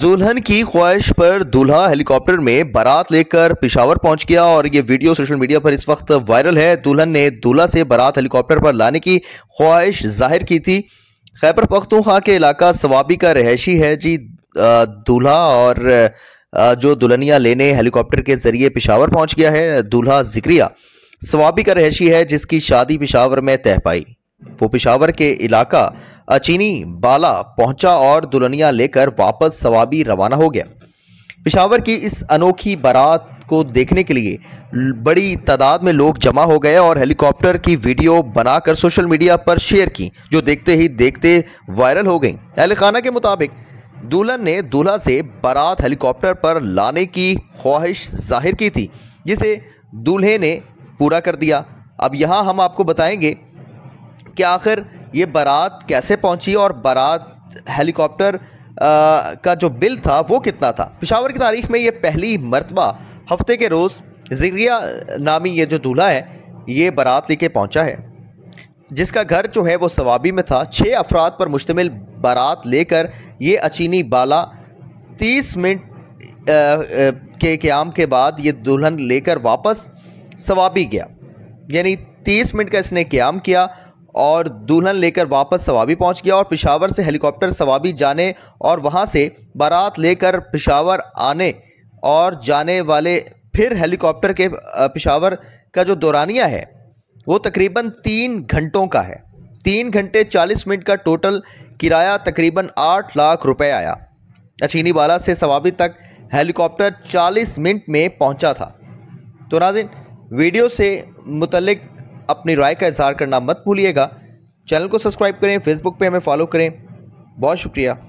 दुल्हन की ख्वाहिश पर दूल्हा हेलीकॉप्टर में बारात लेकर पिशावर पहुंच गया और ये वीडियो सोशल मीडिया पर इस वक्त वायरल है दुल्हन ने दूल्हा से बारात हेलीकॉप्टर पर लाने की ख्वाहिश जाहिर की थी खैबर पख्तूखा के इलाका सवाबी का रहशी है जी दूल्हा और जो दुल्हनिया लेने हेलीकॉप्टर के जरिए पिशावर पहुँच गया है दूल्हा जिक्रिया सवाबी का रहशी है जिसकी शादी पिशावर में तह पाई वो पिशावर के इलाका अचीनी बाला पहुंचा और दुल्हनिया लेकर वापस सवाबी रवाना हो गया पिशावर की इस अनोखी बारात को देखने के लिए बड़ी तादाद में लोग जमा हो गए और हेलीकॉप्टर की वीडियो बनाकर सोशल मीडिया पर शेयर की जो देखते ही देखते वायरल हो गई अहल खाना के मुताबिक दुल्हन ने दूल्हा से बारात हेलीकॉप्टर पर लाने की ख्वाहिश जाहिर की थी जिसे दूल्हे ने पूरा कर दिया अब यहाँ हम आपको बताएंगे कि आखिर ये बारात कैसे पहुंची और बारात हेलीकॉप्टर का जो बिल था वो कितना था पिशावर की तारीख में ये पहली मरतबा हफ्ते के रोज़ जिक्रिया नामी ये जो दूल्हा है ये बारात लेके पहुंचा है जिसका घर जो है वो सवाबी में था छः अफराद पर मुश्तमिल बारात लेकर ये अचीनी बाला तीस मिनट के क्याम के बाद ये दुल्हन लेकर वापस सवाबी गया यानी तीस मिनट का इसने क्याम किया और दुल्हन लेकर वापस सवाबी पहुंच गया और पिशावर से हेलीकॉप्टर सवाबी जाने और वहां से बारात लेकर पिशावर आने और जाने वाले फिर हेलीकॉप्टर के पिशावर का जो दौरानिया है वो तकरीबन तीन घंटों का है तीन घंटे चालीस मिनट का टोटल किराया तकरीबन आठ लाख रुपये आया अचीनी बाला से सवाबी तक हेलीकॉप्टर चालीस मिनट में पहुंचा था तो नाजिन वीडियो से मुतलक अपनी राय का इजहार करना मत भूलिएगा चैनल को सब्सक्राइब करें फेसबुक पे हमें फॉलो करें बहुत शुक्रिया